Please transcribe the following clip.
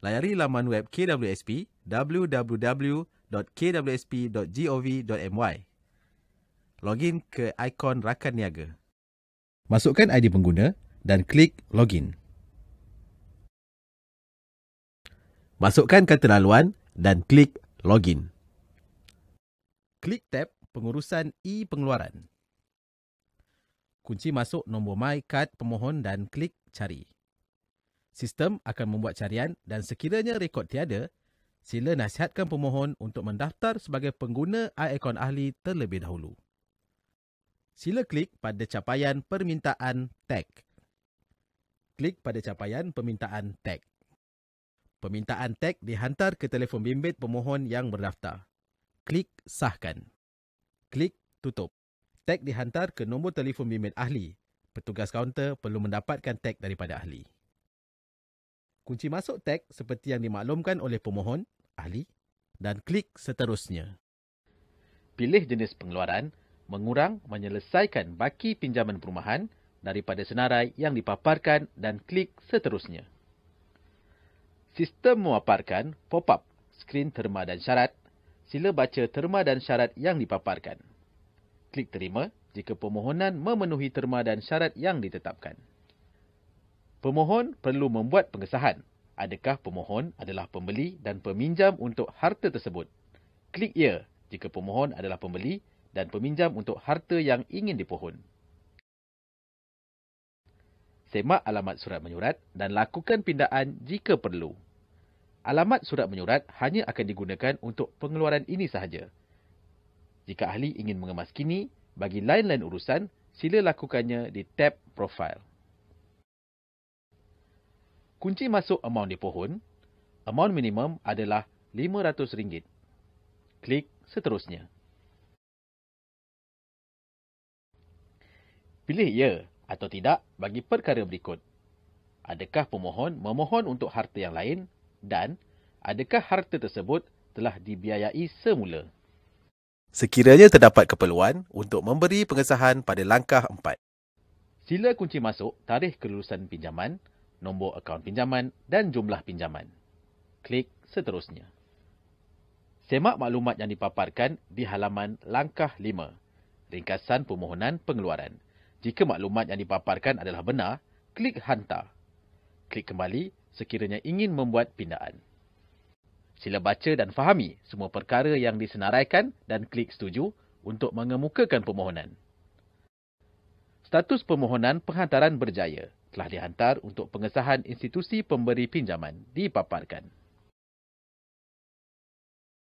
layari laman web KWSP www.kwsp.gov.my. Login ke ikon rakan niaga. Masukkan ID pengguna dan klik login. Masukkan kata laluan dan klik login. Klik tab pengurusan e-pengeluaran. Kunci masuk nombor MyCard pemohon dan klik cari sistem akan membuat carian dan sekiranya rekod tiada, sila nasihatkan pemohon untuk mendaftar sebagai pengguna iAkaun Ahli terlebih dahulu. Sila klik pada capaian permintaan tag. Klik pada capaian permintaan tag. Permintaan tag dihantar ke telefon bimbit pemohon yang berdaftar. Klik sahkan. Klik tutup. Tag dihantar ke nombor telefon bimbit ahli. Petugas kaunter perlu mendapatkan tag daripada ahli kunci masuk teks seperti yang dimaklumkan oleh pemohon, ahli dan klik seterusnya. Pilih jenis pengeluaran, mengurang menyelesaikan baki pinjaman perumahan daripada senarai yang dipaparkan dan klik seterusnya. Sistem memaparkan pop-up skrin terma dan syarat. Sila baca terma dan syarat yang dipaparkan. Klik terima jika permohonan memenuhi terma dan syarat yang ditetapkan pemohon perlu membuat pengesahan adakah pemohon adalah pembeli dan peminjam untuk harta tersebut. Klik ya jika pemohon adalah pembeli dan peminjam untuk harta yang ingin dipohon. Semak alamat surat menyurat dan lakukan pindaan jika perlu. Alamat surat menyurat hanya akan digunakan untuk pengeluaran ini sahaja. Jika ahli ingin mengemas kini bagi lain-lain urusan, sila lakukannya di tab profil kunci masuk amount di pohon, amount minimum adalah RM500. Klik seterusnya. Pilih ya atau tidak bagi perkara berikut. Adakah pemohon memohon untuk harta yang lain dan adakah harta tersebut telah dibiayai semula? Sekiranya terdapat keperluan untuk memberi pengesahan pada langkah 4. Sila kunci masuk tarikh kelulusan pinjaman nombor akaun pinjaman dan jumlah pinjaman. Klik seterusnya. Semak maklumat yang dipaparkan di halaman langkah 5, ringkasan permohonan pengeluaran. Jika maklumat yang dipaparkan adalah benar, klik hantar. Klik kembali sekiranya ingin membuat pindaan. Sila baca dan fahami semua perkara yang disenaraikan dan klik setuju untuk mengemukakan permohonan. Status permohonan penghantaran berjaya telah dihantar untuk pengesahan institusi pemberi pinjaman dipaparkan.